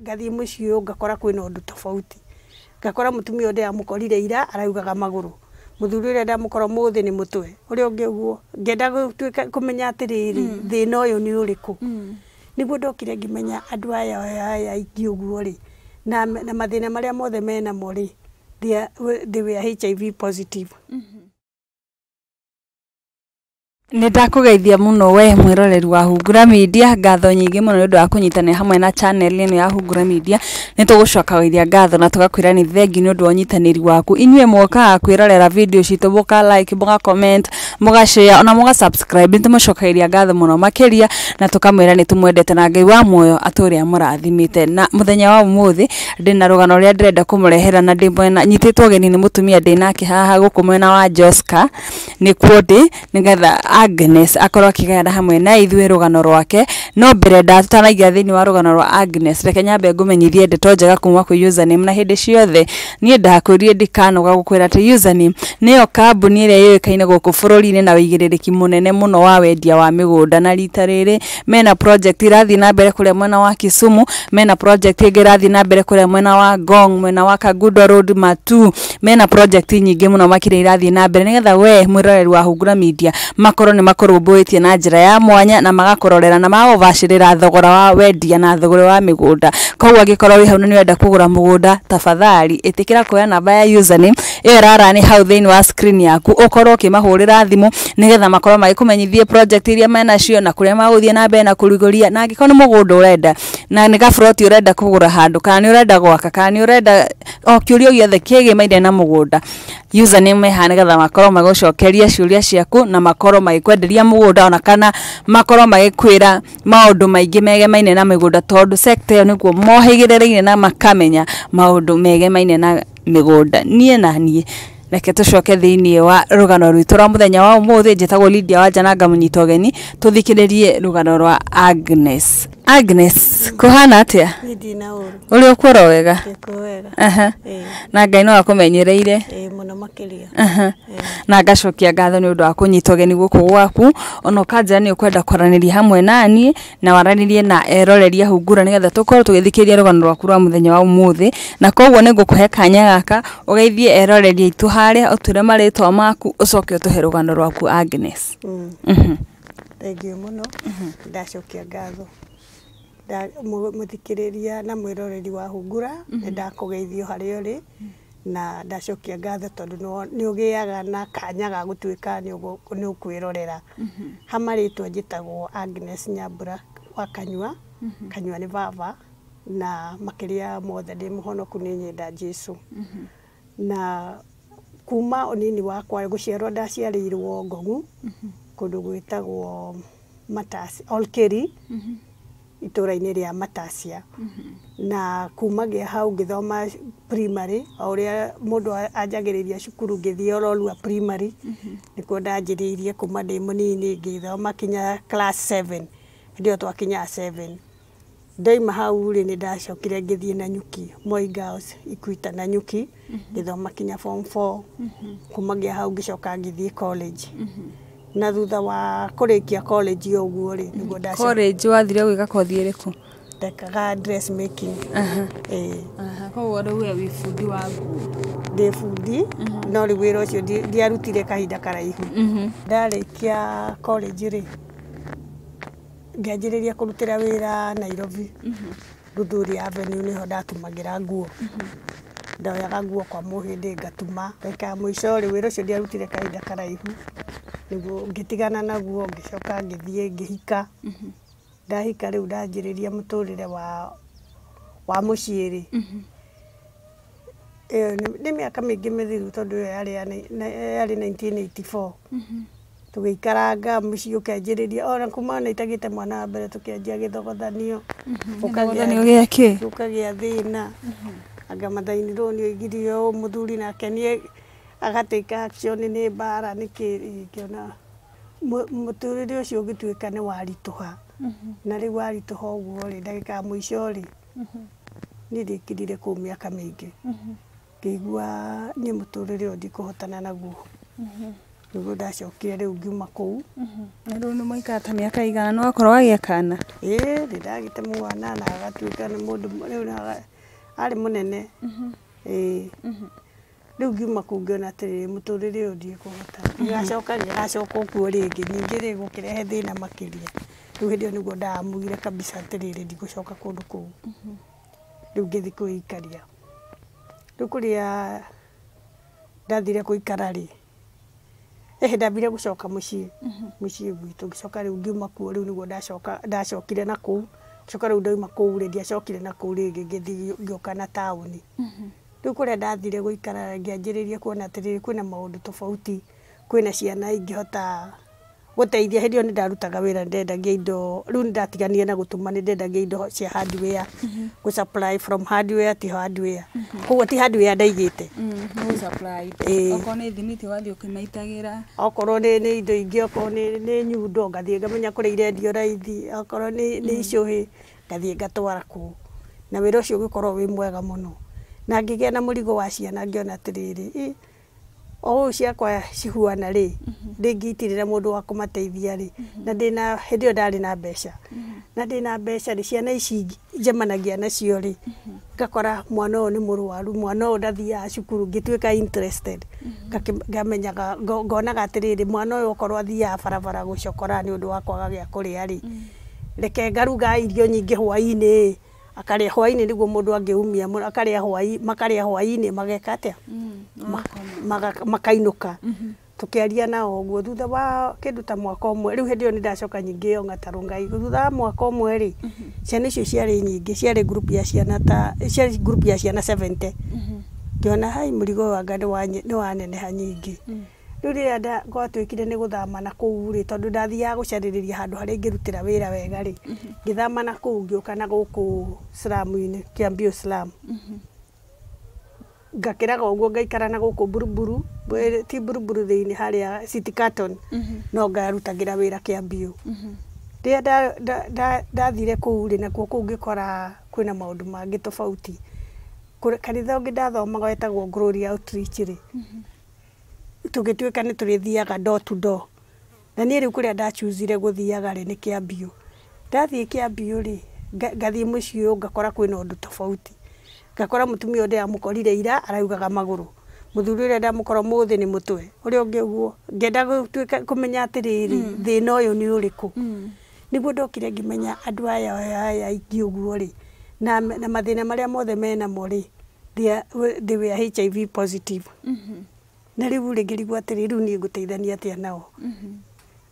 ngathiä må ciä å ngakora kwä na å ndå tofauti ngakora må tumia å ndä ndamukorire ira araugaga magå rå må thuri å rä a ndamå ndamukora må thä nä må twe å rä a å ngä å guo ngenda kå menya atä rä rä hmm. thä na å yå nä å rä kå hmm. nä guo ndokire ngä menya andå aya aya å guo rä na, mathä na marä a mothe menamo rä they, wä were HIV positive mm -hmm nä muno we mwiroreri wa hungura media ngatho nyingi muno no nä wa kå hamwe na channel ino ya hungura media nitugucoka tå gå ngatho na tugakwira ni thengi nä å wa å waku inyuä mokaga kwä video citå må like må comment må share ona må subscribe nä tå må cokageria ngatho må no na tukamwira kamwä ra na ngai wa muoyo atå rä a na muthenya wa må ndina rugano ria rå kumurehera rä a na ndä mwena nyitä geni ni mutumia tumia ndä nake haha gå wa joska nä kuo ndä nä Agnes akorwo akigayana hamwe na ithuĩ rugano rwake no mbere nda tutanaingira thĩinĩ wa rugano rwa Agnes reke nyambe ngũmenyithie ndeto njega kuma kwĩ username na hĩndĩ ciothe niĩ ndakwĩrire ga gũkwĩra atĩ username nĩyo kambuni ĩrĩa yũĩkaine gũkũ bũrũri-inĩ na wĩigĩrĩrĩki mũnene muno wa wendia wa migunda na rita rĩrĩ mena project irathi na mbere kũrĩa mwena wa Kisumu mena project ĩngĩ ĩrathiĩ na mbere kũrĩa mwena wa Ngong mwena wa Kagudo Road Matu mena project nyingĩ muno makire irathi na mbere nĩgetha we mwĩroreri wa Hungura Media makorwo magakorwo nä makå na njä ya mwanya na magakororera na magåbacä thogora wa wendia na thogora wa mä gå nda koguo angä korwo wä hau na nä wenda kå gå ra må gå nda tabathari ä tä kä ra kuoya namba ya username ä yo ärarani hau thä inä wa screen yaku å korwo å kä mahå rä ra thimå nä getha makorwo magä kå menyithie project iria menacio na kå rä a magå thiä na na kå rigå ria na angä korwo nä må gå nda å renda na nä gaburoti å renda kå gå ra handå kana nä å renda gwaka kana nä å renda o kä å ria o gä othe kä gä maire na må gå nda username hanigetha makorwo magucokeria ciuria ciaku na makorwo magikwenderia mugunda ona kana makorwo magikwira maundu maingi megemaine na migunda tondu sector iyo niguo mohigirireire na makamenya maundu megemaine na migunda nie na niĩ reke thä thiini wa rugano rwitu rwa muthenya wa umuthi å geni tå thikä rä rie rå rugano rwa Agnes Agnes kuhana atia uru uri ukwora wega aha na ngai no akumenyereire na ngacokia ngatho nä å ndå wa kå nyita å geni gå kå gwaku ona å kanjä nä å kwenda kwaranä hamwe naniä na waranä na eroreria hungura nä getha tå korwo tå gä thikä ria rå rwaku rwa må thenya wa må na koguo nä ngå kå kanya gaka å geithie eroreria itå harä a å tå re marä twa maku å coke å tå he rå rwaku Agnes mm. mhm. thengiå må no mhm. ndacokia ngatho muthikiriria na mwiroreri wa hungura mhm. ni ndakugeithio haria uri na ndacokia ngatho tondu ni ugiaga na kanya ga gutuika ni ukwirorera mhm. hama ritwa njitagwo Agnes Nyambura wa kanyua mhm. kanyua ni vava na makiria mothe ndi muhonoku ni nyenda Jesu na kuma unini wakwa guciarwo ndaciarĩirwo ngongu kundu gwitagwo matasi olkeri itå ra rä a matacia mm -hmm. na kuma hau ngä thoma primary o å rä a må ndå anjagä rä ria cukuru ngä thiä ororua primary mm -hmm. nä kuo ndanjä rä irie kuma ndä må nini ngä thoma kinya class 7 hä ndä ä twakinya 7 ndaima hau rä nä ndacokire ngä thiä na nyuki ikuita na nyuki ngä mm -hmm. thoma kinya form 4 kuma ngä hau ngä coka ngä thiä na thutha wa kurikia college uguo ri rä nä college wathire gwika kothi iriku ndekaga dress making koguo rauga wĩ bundi wa nguo ndĩ bundi mhm. no rĩu wĩra ũcio ndiarutire kahinda karaihu mhm. kia college rutä ra wä ra nairobi luthuri mhm. avenue ndatumagä ra nguo ndoyaga guoko muhindi ngatuma reka mwisho riu wira ucio ndiarutire kahinda karaihu niguo ngitigana naguo ngicoka ngithie ngihika mhm. ndahika riu ndanjiriria muturire wa wa muciiri iyo mhm. ni miaka mingi mithiru tondu iyo yari yari 1984 mhm. tugiikaranga mucii ukianjiriria ona kuma ona itagite mwana wa mbere tukianjia githogothanio ukagia thina anga mathaini rå nä oigire å muthuri nake nä agatä action nä mbara nä kä ngäona mũtũrĩre ũcio ũgĩtuĩka nĩ waritũha mm-hmm. na rĩu waritũha ũguo rĩ ndagĩka ya mũico rĩ mm-hmm. nĩ ndĩkirire kũu mĩaka mĩingĩ mm-hmm. ngĩigua niĩ mũtũrĩre ũyũ ndikũhotana naguo nĩguo ndacokire rĩu ngiuma kũu na rĩu nĩ mwaikara ta mĩaka igana no akorwo agĩakana ĩĩ nĩ ndagĩte mwana na agatuĩka nĩ mũndũ rĩu arä må nene rä u ngiuma kå ona atä rä må tå rä re å ndiä kå hota igacoka mm-hmm. nä gacoka å kuo rä ngä ningä rä gå kä rehe thä na makä ria rä u hä ndä ä yo nä guo ndamugire kabica atä rä rä ndigå coka kå ndå kå u mm-hmm. rä u ngä thi ikaria rä u kå rä a ndathire kå ikara rä ehe ndambire gå coka må ciä må mm-hmm. ciä gwitå ngä coka rä u ngiuma kuo rä u nä guo ndacokire na kå u coka rä u ndauma kå u rä ndiacokire na kå u rä ngä ngä ngä oka na taåni mm-hmm. rä u kå rä a ndathire gå ikara ngä anjä rä rie kuona atä rä rä kwä na maå ndå tobauti kwä na ciana ingä hota guteithia hindi ni ndarutaga nä ndendagia indo riu ni ndatiganie na gutuma nä ndendagia indo cia hardware gu mhm. supply from ti ndaigä koguo ti mhm, okorwo ni indo ingi okorwo ni nyundo ngathiä ngamenya kå rä irendio raithi okorwo nä mhm. icåhä ngathiä ngatwara kå na wä ra å cio å gä korwo wä mwega må no na ngä gä a na må rigo wa ciana ngä ona atä rä rä o å ciakwa cihuana rä mhm. ndä ngä itirä ra må ndå wa kå mateithia rä mhm. na ndä na hä ndä ä yo ndarä na mbeca mhm. na ndä na mbeca rä ciana ici njemanagia nacio rä ngakora mwana å yå nä må rwaru mwana å yå ndathiaga cukuru ngä tuä ka ngamenyaga ngonaga atä rä rä mwana å yå okorwo athiaga barabara gå cokora nä å ndå wa kwaga gä a kå rä a rä reke ngaruga irio nyingä hwainä akarä hwainä nä guo må ndå angä umia akarä makarä a hwainä mageka atä mm, makainå ka mhm. tukiaria nao guo thutha wa kindu ta mwaka umwe riu hindi yo ni ndacoka nyingi yo ngataro ngai thutha wa mwaka umwe ri mhm. ciana icio ciarä nyingä ciarä grupu ya ciana ta ciarä grupu ya ciana 70 mhm. ngiona hai må rigo wanga nä waneneha nyingä mm -hmm. rä u rä rä a gwatuä kire nä gå thama na kå urä tondå ndathiaga gå carä rä ria handå harä a ngä rutä ra wä ra wega rä ngä thama na kå u ngä å kana mhm. gå kå kä ngakä raga å guo ngaikara na gå kå mburumburu ti mburumburu thä inä harä a mhm. no ngarutagä ra wä ra kä ambiå mhm. rä a ndathire kå u rä nakuo kå u ngä kora kwä na maå ndå mangä tobauti kanitha å ngä ndathomaga wetagwo rä tugituika ni turithiaga door to door na niä rä u kå rä a ndachuzire gå thiaga rä nä kä ambiå ndathiä kä ambiå rä ngathiä må ciä å ngakora kwä na å ndå tofauti ngakora må tumia å ndä amå korire ira araugaga magå rå må thuri å rä a ndamå korwo må thä nä må twe å rä a å ngä guo ngenda kå menya atä rä mm. rä thä na å yå nä å rä mm. kå niguo ndokire ngimenya andu aya aya aingĩ ũguo rĩ na, na mathĩna marĩa mothe menamo rĩ they, they were HIV positive mm -hmm na rä u rä ngä rigwo atä rä rä u niä ngå teithania atä a nao mm-hmm.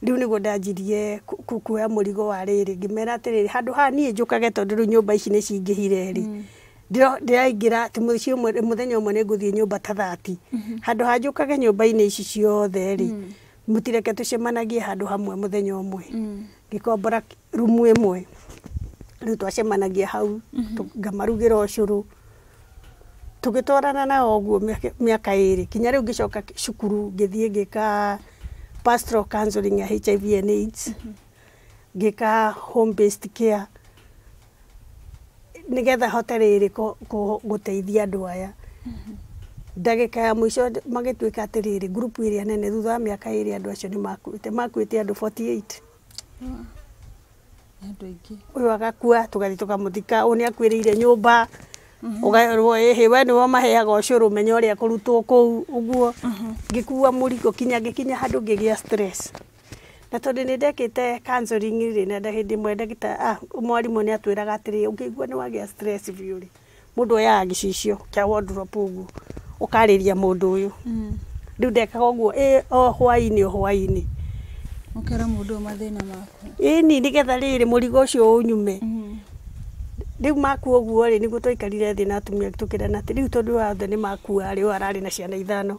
rä u nä guo ndanjirie kuoya må rigo wa rä rä ngä mera atä rä rä handå haha niä njå kage tondå rä u nyå mba ici nä cingä hire rä mm. ndĩraingä ra tä må thenya å mwe nä ngå thiä nyå mba ta thati mm-hmm. handå hanjå kage nyå mba-inä ici ciothe rä må mm. tireke tå cemanagie handå hamwe må thenya å mwe mm. ngä kombora rumu ä mwe rä u twacemanagia hau ngamarugä mm-hmm. ra å cå rå tugitwarana nao guo miaka iri kinya riu ngicoka cukuru ngithie ngika pastoral counseling ya HIV and AIDS mm-hmm. ngika home based care nigetha hote riri guteithia andu aya mm-hmm. ndagika ya mwico magituika ati riri grupu iria nene thutha wa miaka iri andu acio ni makuite makuite andu 48 uyu agakua tugathi tukamuthika uyu ni akuirire nyumba ugerwo ihi we niwo maheaga ucuru menya uria kurutwo kuu uguo mhm. ngikuwa murigo kinya ngikinya handu ngigia stress na tondu ni ndekite counseling ri na ndahi ndi mwenda gita ah mwarimu ni atwiraga atiri ungigua ni wagia stress biu ri mundu ya gicicio kya wardrobe ugu ukaririria mundu mm. uyu riu ndekaga uguo i o hwaini o hwaini ukera mundu mathina maku ini nigetha riri murigo ucio unyume mhm. riu maku uguo ri niguo twaikarire thi na atumia tukirana ati riu tondu othe ni makua ri uyu arari na ciana ithano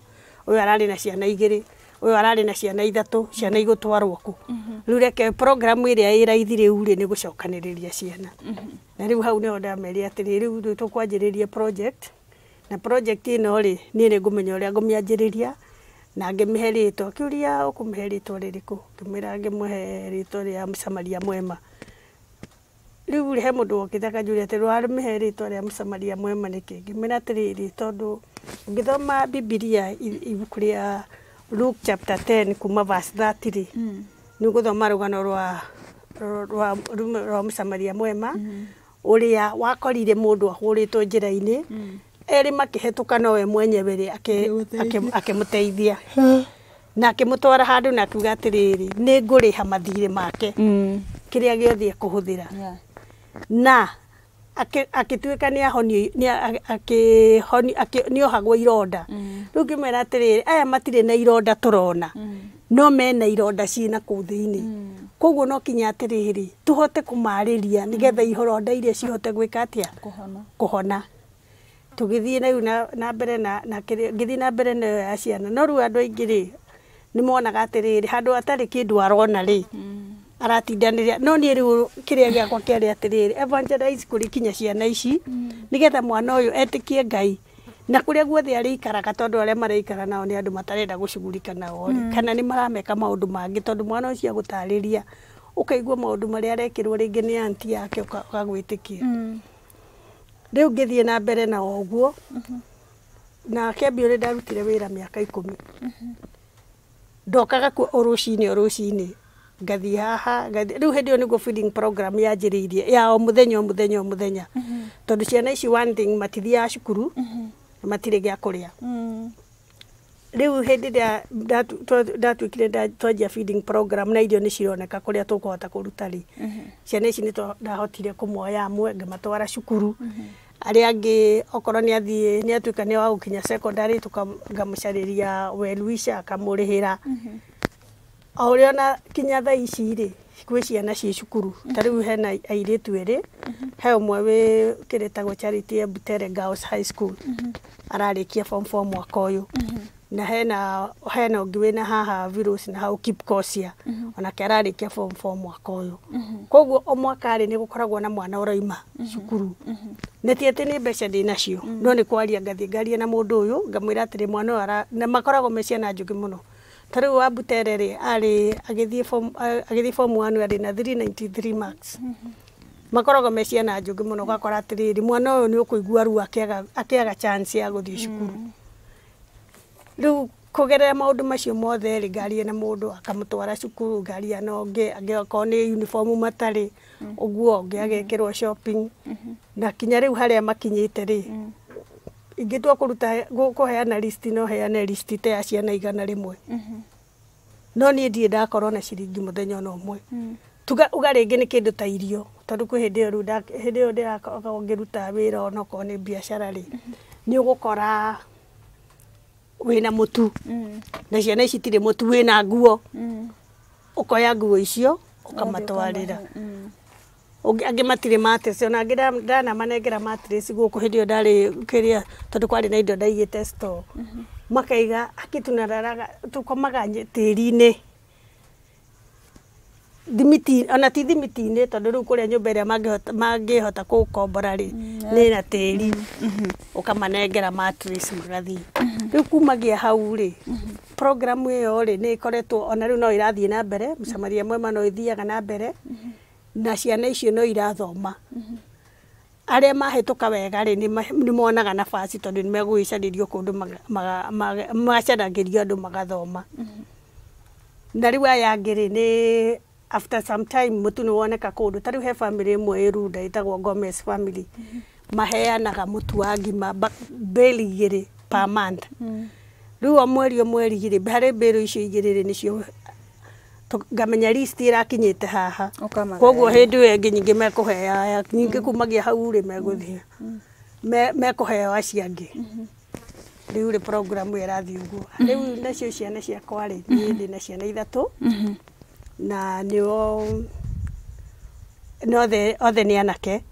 uyu arari na ciana igiri uyu arari na ciana ithatu ciana igutwarwo ku mhm. riu reke programu iria i raithi riu ri ni gucokaniriria ciana mhm. na riu hau niho ndamerire atiri riu tukwanjiririe project na project ino ri ni ri ngumenya uria ngumianjiriria na ngimihe ritwa kiuria ukumhe ritwa ririku ngimwira ngimhe ritwa ria msamaria mwema riu he mundu wokithaga njuri ati rwari rä a ria mucamaria mwema nä ni kingi mena atiriri tondå å ngä thoma ria luke rä a kuma verse 30 mm. gå thoma rå gano rwa må camaria mucamaria mwema mm. uria wakorire må ndå ahå rä mundu ahuritwo njira mm. erä makä hetå ka nowe mwenyewe må teithia na akä må twara handå na akiuga atä nä ngå rä ha mathirä make kä rä a gä kiria hå thä ra na agätuä ka nä ohagwo ironda mm. rä u ngä mwera atä rä aya matirä na ironda tå rona mm. no mena ironda ciĩna kå u thä inä mm. koguo no kinya atä rä rä tå hote kå marä ria nä getha ironda iria cihote gwä ka atä a kå hona tå gä thiä na rä na mbere na mbere ciana no rä u andå aingä rä nä monaga atä rä rä handå hatarä kä ndå arona rä aratindanä no niä rä u kä rä a gä akwa kä arä atä rä rä kå rä kinya ciana ici mm. nä getha mwana å yå etä kie ngai na kå rä a guothe arä ikaraga tondå arä a maraikara nao nä andå matarenda gå cugurika nao mm. kana nä marameka maå ndå mangä tondå mwana å cio agå tarä ria å kaigua maå ndå marä a arekä rwo rä ngä nä anti yake ũkagwä tä kia mm. rä u ngä thiä na mbere na oguo mm-hmm. na kembi å rä ndarutire wä ra mä aka ikå mi mm-hmm. ndokaga å rå cinä å rå cinä ngathi haha riu hindi iyo niguo feeding program yanjiriirie ya o muthenya o muthenya o muthenya mm -hmm. tondu ciana ici one thing matithiaga cukuru mm-hmm. mm -hmm. matirä gä a kå rä a riu hindi ria ndatuikire twanjia feeding program na irio ni cironeka kuria tukuhota kuruta ri mm-hmm. ciana ici ndahotire moya amwe ngimatwara cukuru mm-hmm. aria angi okorwo ni athie ni atuika ni wa gukinya secondary ngamucariria welwisha akamurihira mm -hmm o rä ona kinya tha ici rä gwä ciana ciä cukuru ta rä u hena airä tu erä he å mwe wä kä rä tagwo Butere Girls High School ararä kia form four mwaka å yå na hena hena å ngä wä na haha virus na hau kipkosia onake ararä kia form four mwaka å yå koguo o mwaka rä nä gå koragwo na mwana å roima cukuru nä ti atä nä mbeca ndä nacio no nä kwaria ngathiä ngaria na må ndå å yå ngamwä ra atä rä mwana å yå makoragwo me ciana njå ngä må no ta rä u wambutere rä arä agä thiä form one arä na 393 marks mm-hmm. makoragwo me ciana njå ngä må no gakora atä rä rä mwana å yå nä å kå igua ruo akä chance ya gå thiä cukuru mm-hmm. rä u kå gerera maå ndå macio mothe rä ngari na må ndå akamå twara cukuru ngaria ana å ngä nä uniform matarä å mm. guo å ngä agekä rwo shopping mm-hmm. na kinya rä u harä a makinyä te rä ingĩtua kũruta kũheana listi no heane listi ta ya ciana igana mwe mhm. no niä ndiä ndakorwo na ciringi thenya ona mwe mm. tuga uga nä kä ndå ta irio tondũ kwĩ hĩndĩ ĩyo yo ĩyo ruta wä ra onakorwo nä biacara nä å gå kora wä na na ciana ici tu wä na nguo mm. koya nguo icio ra angä matirä mateci ona angä ndanamanengera matrĩci gå hä ndä ä yo ndarä kä rä a tondå kwarä na indo ndaigä te store mhm. makaiga akä tunararaga tå komaga tä ri-inä thimiti ona ti thimiti-inä tondå rä u kå rä a nyå mba ä rä a mangä hota kå kombora rä mm. nä na tä ri å mhm. kamanengera magathiä mhm. rä u kumagia hau rä programu ä yo rä nä ä koretwo ona rä u no ä rathiä na mbere mcamaria mwema no ä thiaga na mbere mm -hmm na ciana icio no irathoma arĩa mahĩtũka wega rĩ nĩ monaga nabaci tondũ nĩ megũgĩcarĩrio kũndũ macaragĩrio andũ magathoma na rĩu aya angĩ rĩ nĩ after some time mũtu nĩ woneka kũndũ ta rĩu he bamĩrĩ ĩmwe ĩrunda ĩtagwo Gomez family maheanaga mũtu wa ngima mbĩri igĩrĩ per month mm. rĩu o mweri o mweri igĩrĩ harĩ mbĩrũ icio igĩrĩ rĩ nĩcio ngamenya list irakinyite haha koguo hindi we ingi nyingi mekuheo aya nyingi kumagia hau ri meguthia mm, mm, mm. mekuheo acio angi u ri programu irathi uguo u nacio ciana ciakwa ri ndi na ciana ithatu na nio nothe othe nä anake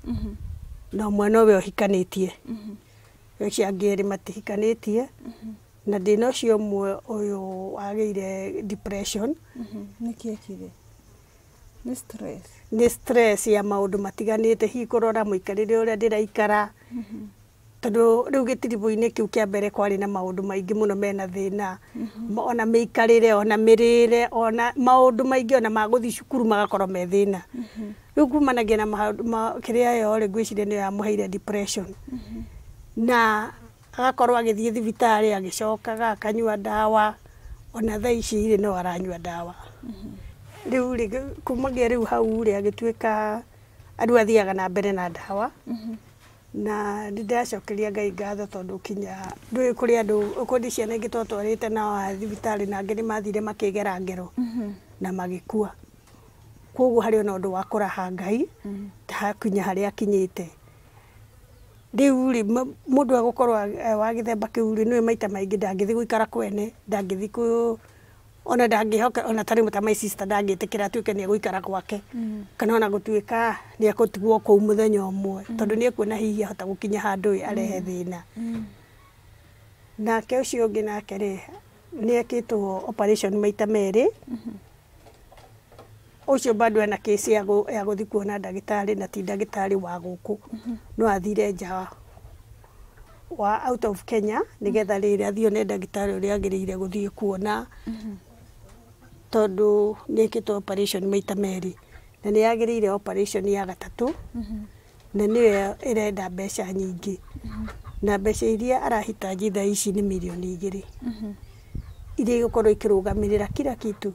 na å mwe nowe å hikanä tie å cio angä matihikanä tie na ndä na å cio å mwe å yå wagä ire nä stress ya maå ndå matiganä te hihi kå rora må ikarä re å rä a ndä raikara mhm. tondå rä u gä tiribå-inä kä u kä a mbere kwarä na maå ndå maingä må no mena thä na mhm. ona mä ikarä re ona mä rä re ona maå ndå maingä ona magå thiä cukuru magakorwo me thä na mhm. rä u kumanagia na kä rä a yo ngwä cire nä yo yamå heire na agakorwo agĩthiĩ thibitarĩ agĩcokaga akanyua dawa ona thaa ici irĩ no aranywa dawa mm-hmm. riu rĩ kumagia rĩu hau rĩ agĩtuĩka andũ athiaga na mbere na dawa mm-hmm. na nĩ ndĩracokeria ngai ngatho tondũ kinya ndũĩ kũrĩ andũ kũndĩ ciana ingĩ twatwarĩte nao thibitarĩ na angĩ mathire makĩgera ngero mm-hmm. na magĩkua koguo harĩ ona ũndũ wa kũraha ngai ta kinya harĩa akinyĩte riu ri mundu agukorwo eh, wa githemba kiu ri niwe maita maingi ndangithi guikara kwene ndangithi ku ona ndangihoka ona tari muta my sister ndangitikira tuike ni guikara gwake mm. kana ona gutuika ni akutigwo kuu muthenya umwe mm. tondu ni ekuona hihi ahota gukinya handu arehe mm. thina nake ucio ungi nake ri ni ekitwo operation maita meri mm -hmm ucio bado ana kesi ya guthi kuona ndagitari na ti ndagitari wa guku mm-hmm. no athire nja wa out of Kenya nigetha rä mm-hmm. rä athione ndagitari å rä agä rä ire gå thiä kuona tondå nä kä two maita merä na nä yagä rä ire ya gatatå mm-hmm. na nä we ä renda mbeca nyingä na mbeca iria arahitanji thaa ici nä mirioni igä rä iria igå korwo ikä rå gamä rä ra kira kitu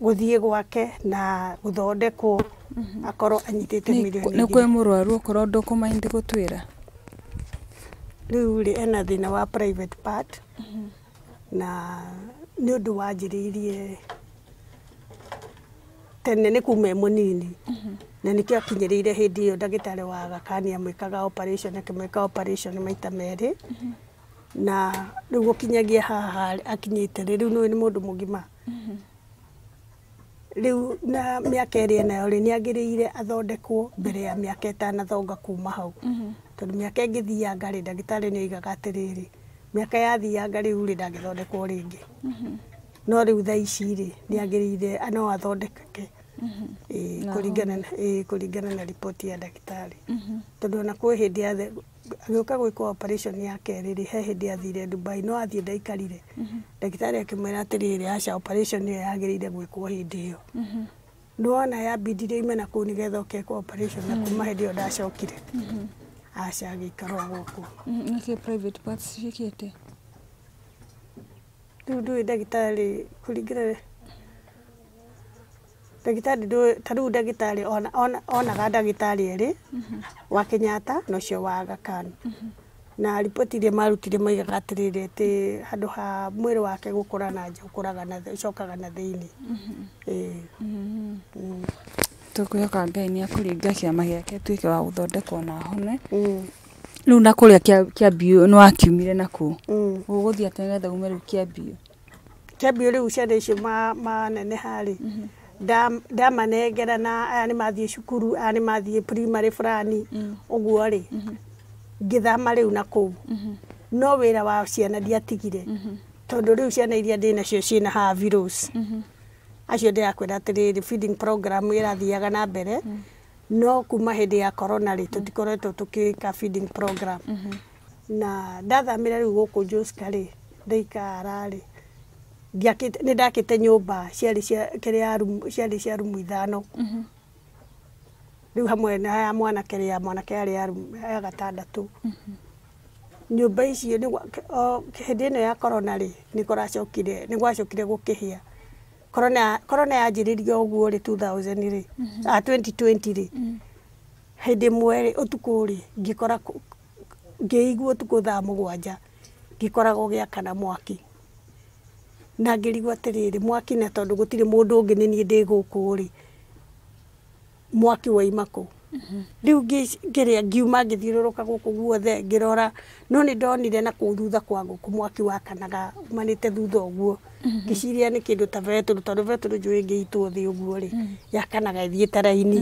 guthie gwake na guthondekwo mhm. akorwo anyitite milioni ni kwi murwaru okorwo ndukumaindi gutwira riu ri ena thina wa private part mhm. na ni undu wanjiriirie tene ni kuma e munini mhm. na nikio akinyiriire hindi iyo ndagitari wa gakani amwikaga operation akimwika operation maita meri na riu gukinyagia haha akinyite ri riu ni mundu mugima riu na miaka iria nayo ri niagiriire athondekwo mbere ya miaka thonga kuma hau mhm. tondu miaka ingithianga ri ndagitari igaga atiriri miaka yathianga riu uri ndangithondekwo ringi mhm. no riu thaa ici ri niagiriire no athondekeke mhm. kuringana na ripoti ya ndagitari tondu ona kwi hindi agiuka gwĩkwo operation ya keri ri he hĩndĩ athire Dubai no athiĩ ndaikarire mhm. ndagĩtarĩ akĩmwĩra atĩrĩrĩ acha operation ya ĩyo yagĩrĩire gwĩkwo hĩndĩ ĩyo mhm. ya bidire ime na kuni getho ke ũkekwo operation na kuma mhm. hĩndĩ ĩyo ndacokire aca agĩikarwo gũkũ nĩkĩ private parts shikete rĩu ndũĩ ndagĩtarĩ kũringana ndagitari ta riu ndagitari onaga ndagitari eri mhm. wa kenyatta no cio wa gakan mhm. na ripoti iria marutire maigaga atiriri ati handu ha mwiri wake gukura na nja ukuraga na ucokaga na thiini mhm. mm. tukwioka ngai ni akuringa kiama giake tuike wa guthondekwo na ahone mm. riu na kuria kiambiu ni wakiumire naku mm. guguthii ati nigetha ume riu kiambiu kiambiu riu ciana icio maneneha ri ndamanengera na aya nä mathiä cukuru aya nä mathiä primary fulani å mm. guo rä mm-hmm. thama rä u na kå u mm-hmm. no wä ra wa ciana ndiatigire mm-hmm. tondå rä u ciana iria ndä nacio na ha acio ndä rakwä ra atä rä rä program ä rathiaga na mbere no kuma hä ndä ya korona rä tå tikoretwo tå kä ka program na ndathamä ra rä u gå kå njuska rä ndaikara rä nä ndakä te nyå mba ciarä cia rumu ithano mhm. rä u hamwe na ya mwanake rä ya mwanake yarä ya gatandatå mhm. nyå mba icio hä ndä ä no ya korona rä nä kåracokire nä gwacokire gå kä hä a korona yanjä rä ria å guo rä rä rä hä ndä mwe rä å tukå rä ngä iguo å tukå thaa må gwanja ngä koragwo gä akana mwaki na ngirigwa atiriri mwaki na tondu gutiri mundu ungi ni nie ndi guku ri mwaki wa imako mm-hmm. riu ngiria ngiuma ngithiururuka guku guothe ngirora no ni ndonire na kuu thutha kwa guku mwaki wakanaga umanite thutha uguo mm-hmm. ngiciria ni kindu ta vetu tondu beturu njui ngiitwo thi uguo ri mm-hmm. yakanaga ithiite raini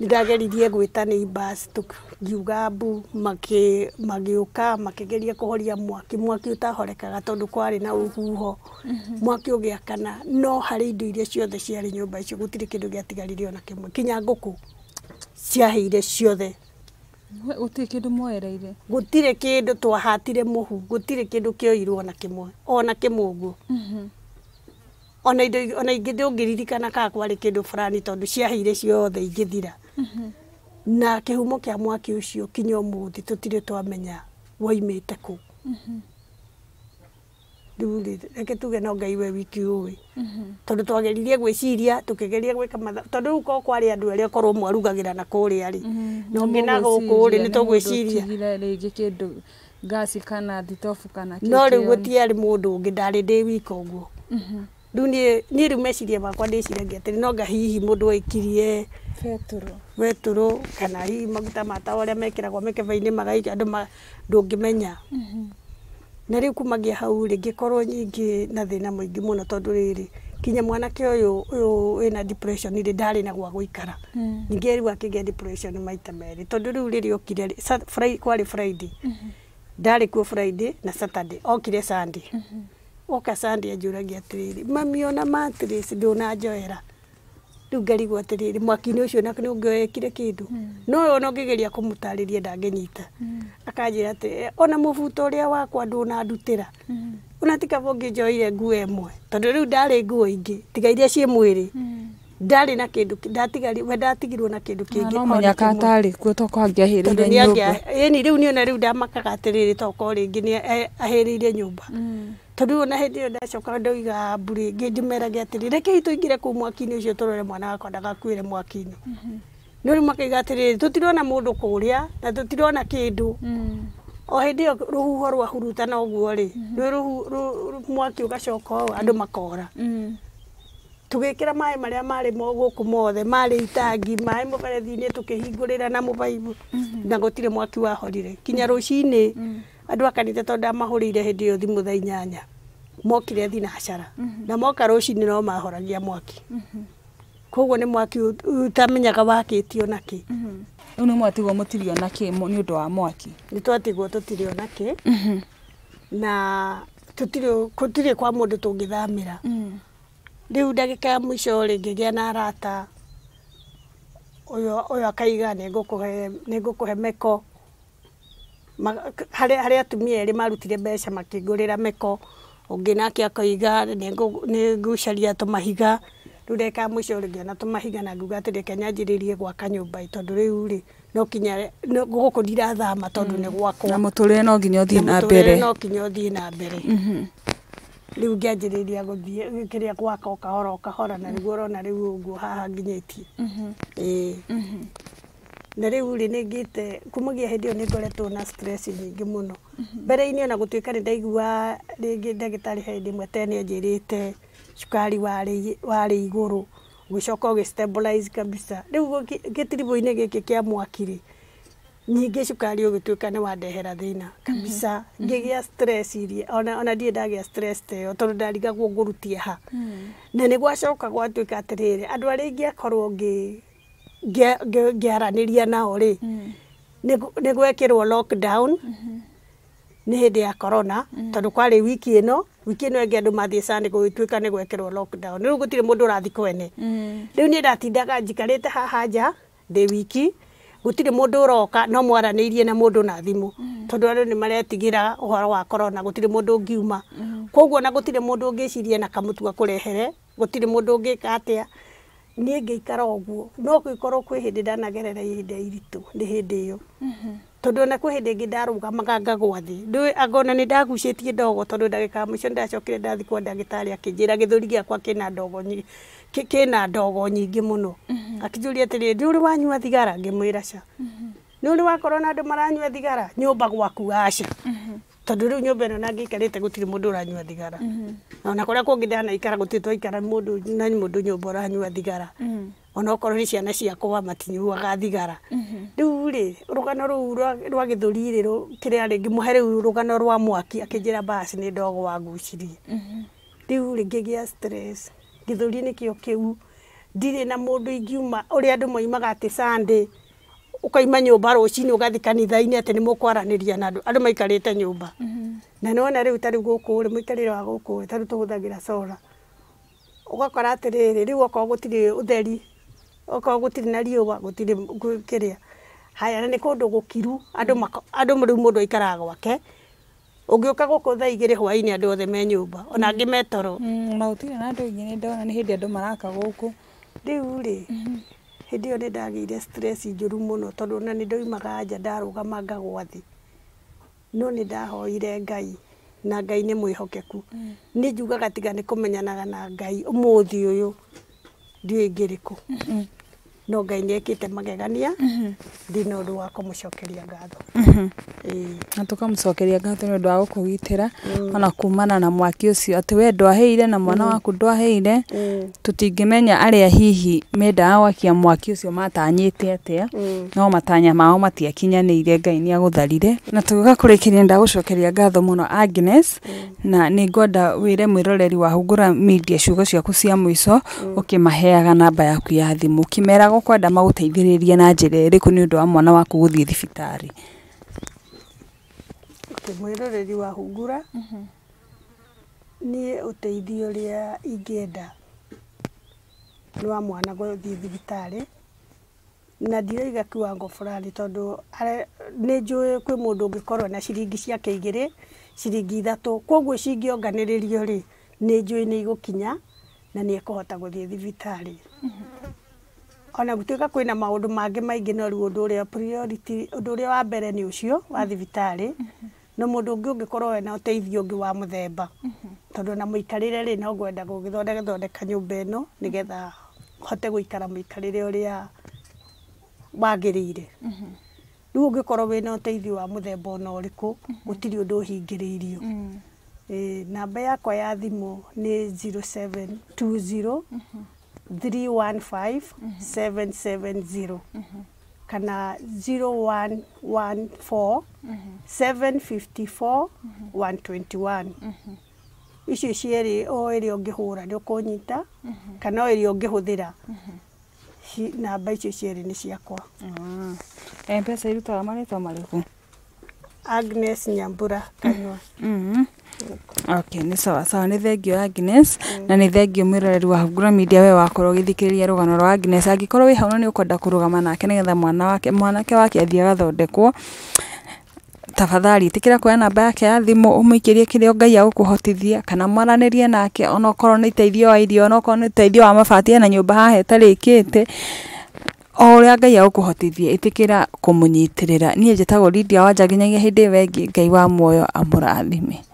ndageririe gwita ni neighbors tukiuga mbu magiuka makigeria kuhoria mwaki mwaki utahorekaga tondu kwari na uhuho mhm. mwaki ugiakana no hari indo iria ciothe ciari nyumba icio gutiri kindu giatigarire ona kimwe kinya nguku ciaheire ciothe gutire kindu moereire gutire kindu twahatire muhu gutire kindu kioirwo ona kimwe ona kimungu mhm. ona indo ona ingä ndå ngä ririkana kaa kwarä kä ndå ciaheire ciothe ingä na kä humo kä a mwaki å cio kinya tutire må tå tirä twamenya waimite te kå rä ndu reke tuge no ngai we wiki å ä tondå twageririe gwä ciria tå kä geria gwä ka tondå rä u korwo kwarä andå arä a mwarugagä ra na kå rä mm-hmm. no ngä guku ri kå rä nä tågwä ciria rä gasi kana ditofu kana no rä u gå tiarä må ndå å ngä ndarä ndä wika å guo mm-hmm riu niä rä u meciria makwa ndä ciragia atä no hihi må ndå aikirie wetå kana hihi maguta matawa å rä a mekä ragwo mäkebe-inä magaiga andå ndå ngä menya mhm. na rä u kumagia hau rä ngä korwo nyingä na thä na må ingä må no tondå rä rä kinya mwanake å yå wä na rä ndarä na gwa gå ikara mhm. ningä rä u akä gä maita merä tondå rä u rä rä okire kwarä friday mhm. ndarä kuo friday na saturday okire sunday mm -hmm woka Sunday anjũragia atĩrĩrĩ mami ona mattress ndũnanjoera rĩu ngarigwo atĩrĩrĩ mwaki-inĩ ũcio na nĩũngĩoekire kĩndũ hmm. no ona ũngĩgeria kũmũtarĩria ndangĩnyita hmm. akanjĩra atĩ ona mũbuto ũrĩa wakwa ndũnandutĩra hmm. ona ti kaba ũngĩnjoire nguo ĩmwe tondũ rĩu ndarĩ nguo ingĩ tiga iria ciĩ mwĩrĩ ndarĩ na kĩndũ ndatigarirwe ndatigirwo na kĩndũ kĩngĩ ah, no mũnyaka atarĩ kuo toko angĩahĩrĩire nyũmba ĩni rĩu niona rĩu ndamakaga atĩrĩrĩ toko rĩngĩ nĩ ahĩrĩire nyũmba tondu ona hindi iyo ndacoka ndoiga mburi ngi ndimerage atiri rekei tuingire kuu mwaki-ini ucio turore mwana wakwa ndagakuire mwaki-ini nä å mm-hmm. rä makä iga atä rä rä tå tirona må ndå kå rä a na tå tirona kä ndå mm. o hä ndä ä yo rå huho rwahurutana å guo rä mm-hmm. rä mwaki å gacoka å andå makora mm-hmm. tugikira mai maria mari mo guku mothe mari itangi mai muberethinä tå kä hingå rä ra na må baibu na gå tirä mwaki wahorire kinya rå andå akanite tondå ndamahå rä ire hä ndä ä yo thimå thaa inyanya mokire thi mhm. na moka rå cinä no mahoragia mwaki mhm. koguo nä mwaki utamenyaga wakä tio na kä mhm. rä u nä mwatigwo må tiri ona kä nä å ndå wa mwaki nä twatigwo tå tirä ona kä na tå kwa må ndå tå ngä thamä ra rä u ndagä ka ya må ico rä ngä gä a na arata å yå akaiga nä ngå kå he meko harä atumia erä marutire mbeca makä rä ra meko å ngä nake akoiga nä ngucaria tå mahiga rä u ndeka må ico rä ona tå mahiga na nguga atä reke nyanjä rä rie gwaka nyå mba tondå rä u rä no nginya gå kå ndirathama tondå nä mm. gwakwo na må tå rä re no nginya å thiä na mbere no kinya å thiä na mbere rä u ngä anjä rä ria gå thiä kä rä a gwaka å kahora å kahora na rä guo rona rä u å guo haha nginyä tie mm-hmm na rä u rä nä ngä te hä ndä ä yo nä ngoretwo na stress nyingä må no mbere-inä ona gå tuä ka nä ndaigua rä ngä ndagä tarä he ndä mwe tenä anjä rä te cukari warä igå rå gå coka å gä kabisa rä u gä tiribå-inä gä kä kä a mwakirä ningä cukari å gä tuä ka nä wandehera thä mm-hmm. mm-hmm. na kabisa ngä gä a irie ona ndiä ndagä a teyo tondå ndarigagwo ngå rutie ha na nä gwacoka gwatuä ka atä rä rä andå arä ingä akorwo ngä ngäaranäria nao rä mm. nä gwekä rwo lockdown nä hä ndä ya corona mm. tondå kwarä wiki ä no wiki ä no ngä andå mathiä ca nä gåtuä ka nä gwekä rwo lockdown rä u gå tirä må ndå å rathi kwene mm. rä u niä ndatindaga njikarä te haha nja ndä wiki gå tirä må ndå å roka no mwaranä irie na må ndå na thimå tondå andå nä maretigä ra å horo wa korona gå tirä må ndå å ngiuma koguo ona gå tirä må ndå å ngä ciria na kamå tua kå rehere gå tirä må ndå å ngä ka atä a niä ngä ikara å guo no gå korwo kwä hä ndä ndanagerera ihinda iritå nä hä ndä ä yo mhm. tondå ona kwä hä ndä ngä ndarå ngagwa thä ndå angona nä ndagucä tie ndogo tondå ndagä ka må nä ndacokire ndathi ndagä tarä akä njä ra gä thå ri gäakwa kä na ndogo kä na ndogo nyingä må no mhm. akä ria atä rä nä å rä wanyua thigara ngä mwä raca mhm. nä å rä wakorwo na andå maranyua thigara nyå mba gwaku aca tondå rä u nyå mba ä no nangä ikarä te gå tirä må ndå å ranyua thigara mhm. ona kå rä a kå ngä ndä ana ikara gå tä twaikara na må ndå nyå mba å ranyua thigara mhm. ona okorwo nä ciana ciakwa matinyuaga thigara rä mhm. u rä rå gano rå u rwa gä thåri rä kä rä a rä ngä må he rä u rå gano rwa mwaki akä njä ra mbaci nä ndogo wa ngucirie rä u rä ngä gä a gä thå ri nä kä o kä u ndirä na må ndå ingiuma å rä a andå moimaga atä sandä ukaima nyumba rucinä å gathi kanitha-inä atä nä må na andu andu maikarite nyumba mm-hmm. na nä wona rä u tarä u gå kå rä må ikarä re wa gå kå rä tarä u tå hå thagä ra cora å gakora atä na riåa gå tirä kä haya nä kå ndå gå andu andå rä u må ndå aikaraga gwake ũngĩũka gũkũ thaa igĩrĩ hwaĩ-inĩ othe me nyũmba ona ngimetoro mautire mm, na andu aingĩ nĩ ndona ni hindi andu maraka guku riu ri hindi iyo nindagiire stress njuru muno tondu na nindoimaga nja ndarugama ngagwa thi no nindahoire ngai na ngai ni mwihokeku mm. ni njugaga tiga ni kumenyanaga na ngai umuthi uyu ndiingiriku mm -hmm. no ngai nä ekä te magegania thina å ndå wa kå må cokeria ngatho mhm. na tå kamå cokeria ngatho nä å ndå wa gå kå gitä ra mm. ona kumana na mwaki å cio atä we ndwaheire na mwana mm. waku ndwaheire mm. tå tingä menya arä a hihi mendaga gwakia mwaki å cio matanyä te atä a no matanya mao matiakinyanä ire ngai nä agå tharire na tå gä ka kå gå cokeria ngatho må no agnes na nä ngwenda wä re mwä roreri wa hungå ra ciugo ciaku cia må ico å kä maheaga namba yaku ya thimå kä meragwo ũkwenda magũteithĩrĩrie na njĩra ĩrĩkũ nĩ ũndũ wa mwana waku gũthiĩ thibitarĩ mwĩroreri wa hungura mhm. niĩ ũteithio ũrĩa ingĩenda nĩ wa mwana gũthiĩ thibitarĩ na ndiraiga kiwango fulani tondũ nĩ njũĩ kwĩ mũndũ ũngĩkorwo na ciringi ciake igĩrĩ ciringi ithatũ kwoguo cingĩonganĩrĩrio rĩ nĩ njũĩ nĩ igũkinya na nĩ ekũhota gũthiĩ thibitarĩ mhm ona gutuika kwina maundu mangi maingi no ruo ndu uria priority ndu uria wa mbere nĩ ũcio wa thibitari no ungi ũngĩ we wena ũteithio ungi wa muthemba tondu ona muikarire ri no ngwenda gũgĩthondeka thondeka nyũmba ino nigetha hote muikarire uria ũrĩa wagĩrĩire rĩu we na ũteithio wa muthemba ona ũrĩkũ gũtirĩ ũndũ ũhingĩrĩirio mm-hmm. namba yakwa ya thimũ ni 0720 315 mm-hmm. kana 0114 754 mm-hmm. icio cierĩ o ĩrĩa ũngĩhũra nĩ ũkũnyita mm-hmm. kana o thä ra namba icio cierä nä ciakwa ah. mpesa irutaga marĩtwa marĩkũ agnes nyambura kanyua okay ni sawa sawa ni thengio ya Agnes mm. na nä thengio mwä roreri wa Hungura Media we wakorwo å rugano rwa Agnes angäkorwo wi hauna ni ukwenda kurugama kwenda kå rå gama nake nä getha mwanake mwanake wake athiä agathondekwo tafadhali tikira kuoya namba yake ya thimu umwikirie kiria ngai agũkũhotithia kana mwaranĩrie nake ona onokorwo ni iteithio wa irio onokorwo ni iteithio wa mabati na nyumba haha ĩtarĩkĩte o ũrĩa ngai agũkũhotithia ĩtĩkĩra kũmũnyitĩrĩra niĩ njĩtagwo Lydia Wanja nginyagia hĩndĩ ĩyo ĩngĩ ngai wa muoyo amurathime